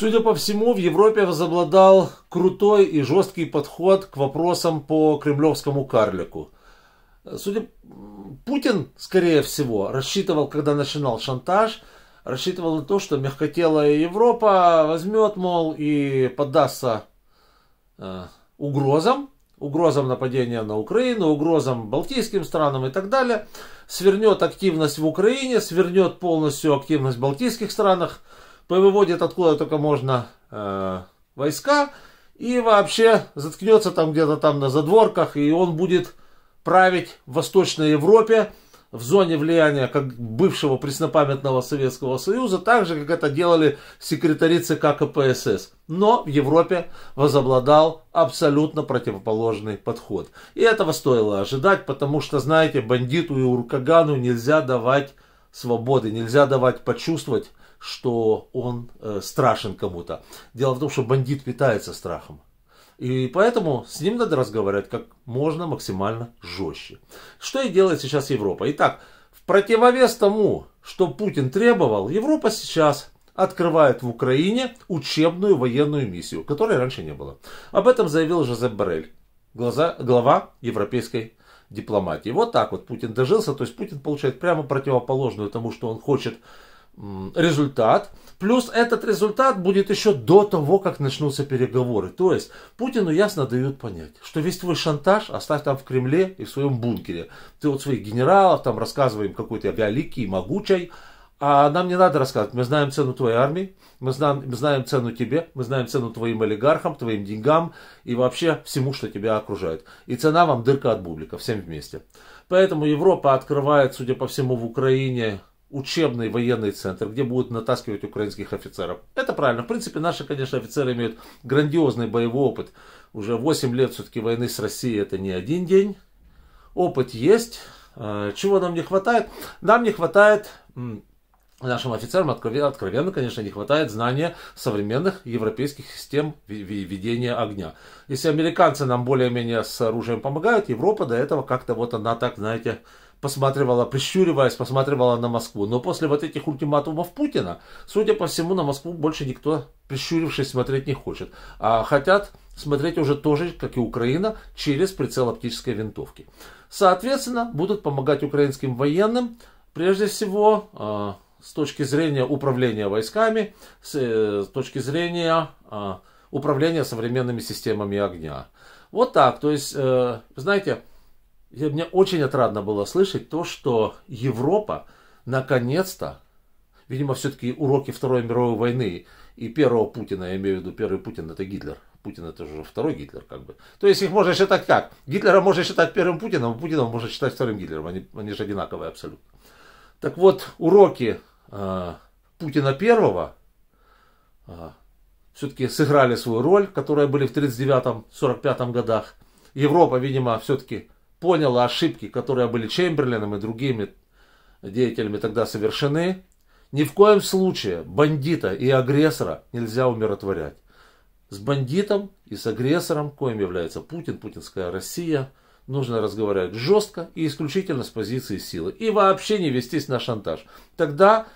Судя по всему, в Европе возобладал крутой и жесткий подход к вопросам по кремлевскому карлику. Судя... Путин, скорее всего, рассчитывал, когда начинал шантаж, рассчитывал на то, что мягкотелая Европа возьмет, мол, и поддастся э, угрозам, угрозам нападения на Украину, угрозам балтийским странам и так далее, свернет активность в Украине, свернет полностью активность в балтийских странах, повыводит откуда только можно э, войска и вообще заткнется там где-то там на задворках, и он будет править в Восточной Европе в зоне влияния как бывшего преснопамятного Советского Союза, так же, как это делали секретари ЦК КПСС. Но в Европе возобладал абсолютно противоположный подход. И этого стоило ожидать, потому что, знаете, бандиту и уркагану нельзя давать свободы, нельзя давать почувствовать, что он э, страшен кому-то. Дело в том, что бандит питается страхом. И поэтому с ним надо разговаривать как можно максимально жестче. Что и делает сейчас Европа. Итак, в противовес тому, что Путин требовал, Европа сейчас открывает в Украине учебную военную миссию, которой раньше не было. Об этом заявил Жозеп Барель, глаза, глава Европейской дипломатии. Вот так вот Путин дожился, то есть Путин получает прямо противоположную тому, что он хочет результат. Плюс этот результат будет еще до того, как начнутся переговоры. То есть Путину ясно дают понять, что весь твой шантаж оставь там в Кремле и в своем бункере. Ты вот своих генералов там рассказываем какой-то великий, могучий, а нам не надо рассказывать. Мы знаем цену твоей армии, мы знаем, мы знаем цену тебе, мы знаем цену твоим олигархам, твоим деньгам и вообще всему, что тебя окружает. И цена вам дырка от бублика, всем вместе. Поэтому Европа открывает, судя по всему, в Украине учебный военный центр, где будут натаскивать украинских офицеров. Это правильно. В принципе, наши, конечно, офицеры имеют грандиозный боевой опыт. Уже 8 лет все-таки войны с Россией это не один день. Опыт есть. Э, чего нам не хватает? Нам не хватает Нашим офицерам откровенно, конечно, не хватает знания современных европейских систем ведения огня. Если американцы нам более-менее с оружием помогают, Европа до этого как-то вот она так, знаете, посматривала, прищуриваясь, посматривала на Москву. Но после вот этих ультиматумов Путина, судя по всему, на Москву больше никто, прищурившись, смотреть не хочет. А хотят смотреть уже тоже, как и Украина, через прицел оптической винтовки. Соответственно, будут помогать украинским военным, прежде всего, а, с точки зрения управления войсками, с, э, с точки зрения э, управления современными системами огня. Вот так, то есть, э, знаете, мне очень отрадно было слышать то, что Европа наконец-то, видимо, все-таки уроки Второй мировой войны и первого Путина, я имею в виду, первый Путин это Гитлер, Путин это уже второй Гитлер, как бы. То есть их можно считать как? Гитлера можно считать первым Путиным, а Путина можно считать вторым Гитлером. Они, они же одинаковые абсолютно. Так вот, уроки а, Путина первого а, все-таки сыграли свою роль, которые были в 1939-1945 годах. Европа, видимо, все-таки поняла ошибки, которые были Чемберленом и другими деятелями тогда совершены. Ни в коем случае бандита и агрессора нельзя умиротворять. С бандитом и с агрессором, коим является Путин, путинская Россия, нужно разговаривать жестко и исключительно с позиции силы. И вообще не вестись на шантаж. Тогда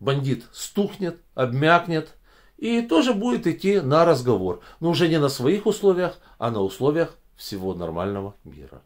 бандит стухнет, обмякнет и тоже будет идти на разговор, но уже не на своих условиях, а на условиях всего нормального мира.